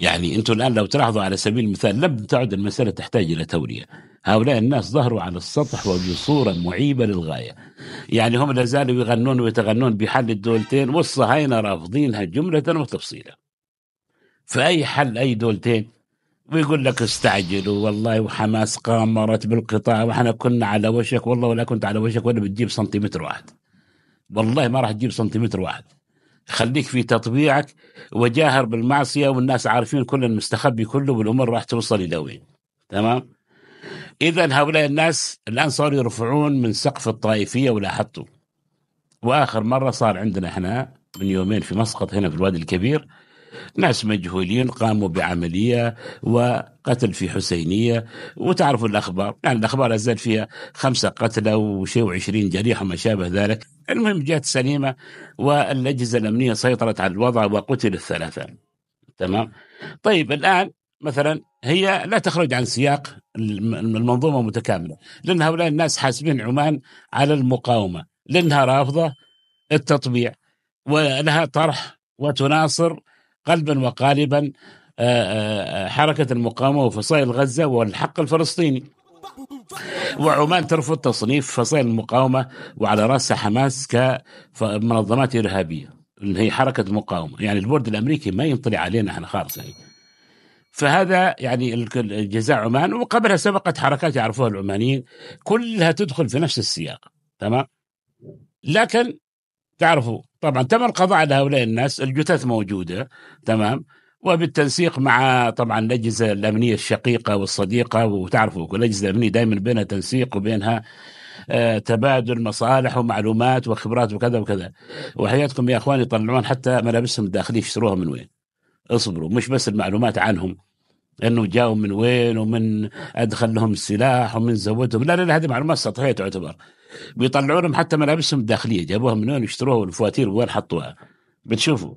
يعني انتم الان لو تلاحظوا على سبيل المثال لم تعد المساله تحتاج الى توريه، هؤلاء الناس ظهروا على السطح وبصوره معيبه للغايه. يعني هم لا زالوا يغنون ويتغنون بحل الدولتين والصهاينه رافضينها جمله وتفصيلا. فاي حل اي دولتين ويقول لك استعجلوا والله وحماس قامرت بالقطاع واحنا كنا على وشك والله ولا كنت على وشك ولا بتجيب سنتيمتر واحد. والله ما راح تجيب سنتيمتر واحد. خليك في تطبيعك وجاهر بالمعصية والناس عارفين كل المستخبي كله والأمور راح توصل إلى وين تمام إذا هؤلاء الناس الآن صاروا يرفعون من سقف الطائفية ولاحظتوا وآخر مرة صار عندنا هنا من يومين في مسقط هنا في الوادي الكبير ناس مجهولين قاموا بعملية وقتل في حسينية وتعرفوا الأخبار يعني الأخبار أزال فيها خمسة قتلى وشيء وعشرين جريح وما شابه ذلك المهم جات سليمة والأجهزة الأمنية سيطرت على الوضع وقتل الثلاثة تمام طيب الآن مثلا هي لا تخرج عن سياق المنظومة متكاملة لأن هؤلاء الناس حاسبين عمان على المقاومة لأنها رافضة التطبيع ولها طرح وتناصر قلبا وقالبا آه، آه، آه، حركة المقاومة وفصائل غزة والحق الفلسطيني وعمان ترفض تصنيف فصائل المقاومة وعلى رأسها حماس كمنظمات إرهابية اللي هي حركة مقاومة يعني البورد الأمريكي ما ينطلي علينا احنا خالص يعني. فهذا يعني جزاء عمان وقبلها سبقت حركات يعرفوها العمانيين كلها تدخل في نفس السياق تمام لكن تعرفوا طبعا تم القضاء على هؤلاء الناس الجثث موجوده تمام وبالتنسيق مع طبعا الاجهزه الامنيه الشقيقه والصديقه وتعرفوا الاجهزه الامنيه دائما بينها تنسيق وبينها آه تبادل مصالح ومعلومات وخبرات وكذا وكذا وحياتكم يا اخواني يطلعون حتى ملابسهم الداخليه يشتروها من وين اصبروا مش بس المعلومات عنهم انه جاوا من وين ومن ادخل لهم السلاح ومن زودهم لا, لا هذه معلومات سطحيه تعتبر بيطلعوا لهم حتى ملابسهم الداخليه جابوها من وين اشتروها والفواتير وين حطوها بتشوفوا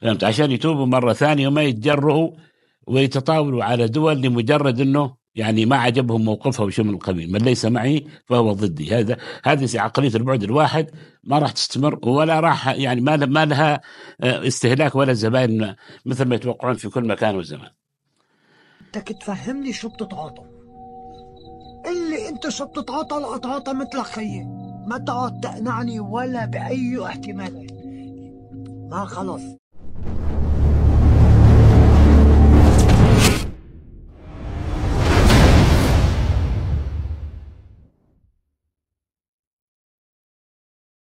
فهمت عشان يتوبوا مره ثانيه وما يتجرؤوا ويتطاولوا على دول لمجرد انه يعني ما عجبهم موقفها وشيء من القبيل من ليس معي فهو ضدي هذا هذه عقليه البعد الواحد ما راح تستمر ولا راح يعني ما ما لها آه، استهلاك ولا زباين مثل ما يتوقعون في كل مكان وزمان انت تفهمني شو بتتعاطف انت شو بتتعاطى القطعاطة مثلك خيي ما تقعد تقنعني ولا بأي احتمال ما خلص